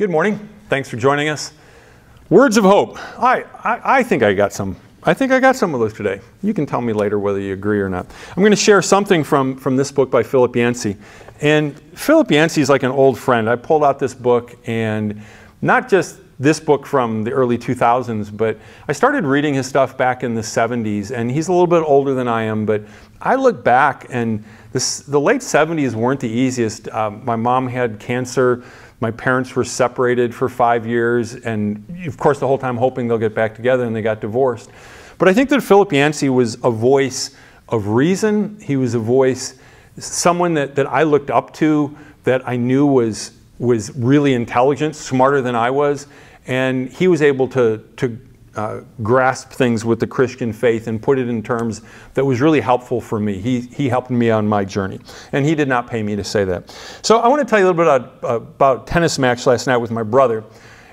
Good morning. Thanks for joining us. Words of hope. I, I, I, think I got some. I think I got some of those today. You can tell me later whether you agree or not. I'm going to share something from, from this book by Philip Yancey. And Philip Yancey is like an old friend. I pulled out this book and not just this book from the early 2000s, but I started reading his stuff back in the 70s, and he's a little bit older than I am, but I look back and this, the late 70s weren't the easiest. Um, my mom had cancer my parents were separated for five years, and of course, the whole time hoping they'll get back together, and they got divorced. But I think that Philip Yancey was a voice of reason. He was a voice, someone that, that I looked up to, that I knew was, was really intelligent, smarter than I was, and he was able to, to uh, grasp things with the Christian faith and put it in terms that was really helpful for me. He, he helped me on my journey, and he did not pay me to say that. So I want to tell you a little bit about, about tennis match last night with my brother,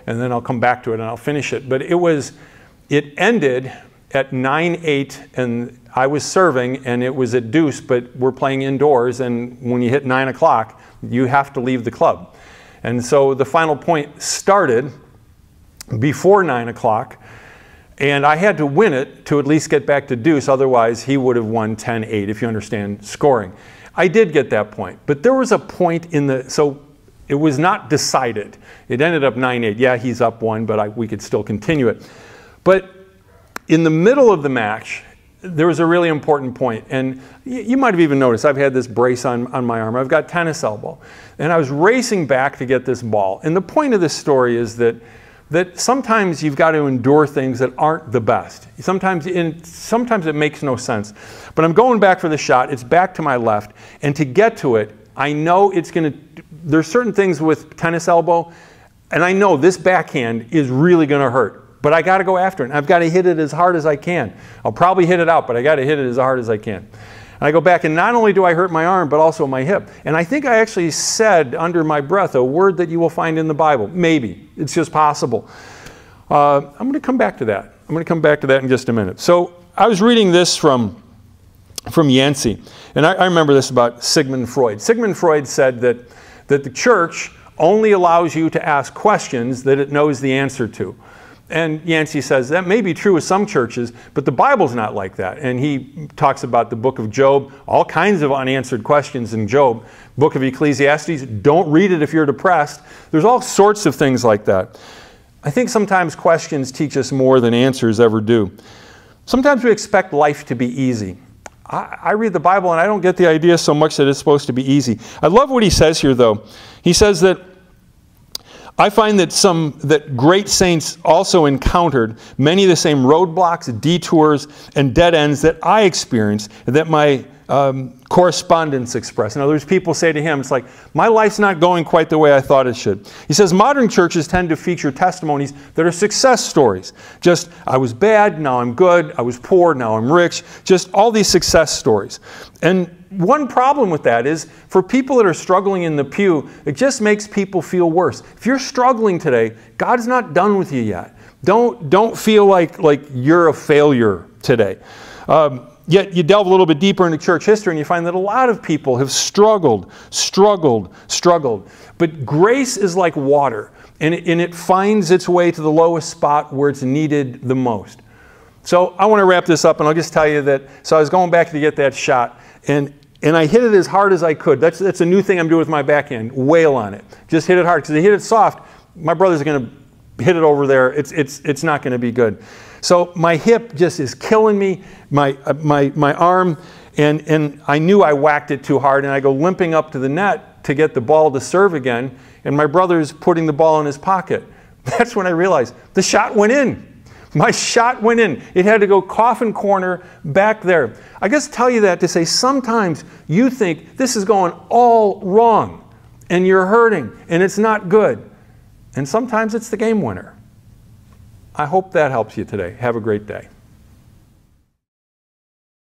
and then I'll come back to it and I'll finish it. But it was, it ended at 9-8, and I was serving, and it was at deuce, but we're playing indoors, and when you hit 9 o'clock, you have to leave the club. And so the final point started before 9 o'clock, and I had to win it to at least get back to deuce, otherwise he would have won 10-8, if you understand scoring. I did get that point, but there was a point in the, so it was not decided. It ended up 9-8. Yeah, he's up one, but I, we could still continue it. But in the middle of the match, there was a really important point, and you might have even noticed I've had this brace on, on my arm. I've got tennis elbow, and I was racing back to get this ball. And the point of this story is that that sometimes you've got to endure things that aren't the best. Sometimes, in, sometimes it makes no sense. But I'm going back for the shot. It's back to my left. And to get to it, I know it's going to, there's certain things with tennis elbow, and I know this backhand is really going to hurt. But I got to go after it. I've got to hit it as hard as I can. I'll probably hit it out, but I got to hit it as hard as I can. And I go back, and not only do I hurt my arm, but also my hip. And I think I actually said under my breath a word that you will find in the Bible. Maybe. It's just possible. Uh, I'm going to come back to that. I'm going to come back to that in just a minute. So I was reading this from, from Yancey, and I, I remember this about Sigmund Freud. Sigmund Freud said that, that the church only allows you to ask questions that it knows the answer to. And Yancey says that may be true with some churches, but the Bible's not like that. And he talks about the book of Job, all kinds of unanswered questions in Job, book of Ecclesiastes, don't read it if you're depressed. There's all sorts of things like that. I think sometimes questions teach us more than answers ever do. Sometimes we expect life to be easy. I, read the Bible and I don't get the idea so much that it's supposed to be easy. I love what he says here, though. He says that I find that some that great saints also encountered many of the same roadblocks, detours, and dead ends that I experienced that my um, correspondents express. In other words, people say to him, it's like, my life's not going quite the way I thought it should. He says, modern churches tend to feature testimonies that are success stories. Just, I was bad, now I'm good, I was poor, now I'm rich. Just all these success stories. And one problem with that is for people that are struggling in the pew, it just makes people feel worse. If you're struggling today, God's not done with you yet. Don't, don't feel like, like you're a failure today. Um, yet you delve a little bit deeper into church history and you find that a lot of people have struggled, struggled, struggled. But grace is like water, and it, and it finds its way to the lowest spot where it's needed the most. So I want to wrap this up, and I'll just tell you that. So I was going back to get that shot, and, and I hit it as hard as I could. That's, that's a new thing I'm doing with my backhand, wail on it. Just hit it hard, because if I hit it soft, my brother's gonna hit it over there. It's, it's, it's not gonna be good. So my hip just is killing me, my, uh, my, my arm, and, and I knew I whacked it too hard, and I go limping up to the net to get the ball to serve again, and my brother's putting the ball in his pocket. That's when I realized the shot went in. My shot went in. It had to go coffin corner back there. I just tell you that to say sometimes you think this is going all wrong and you're hurting and it's not good. And sometimes it's the game winner. I hope that helps you today. Have a great day.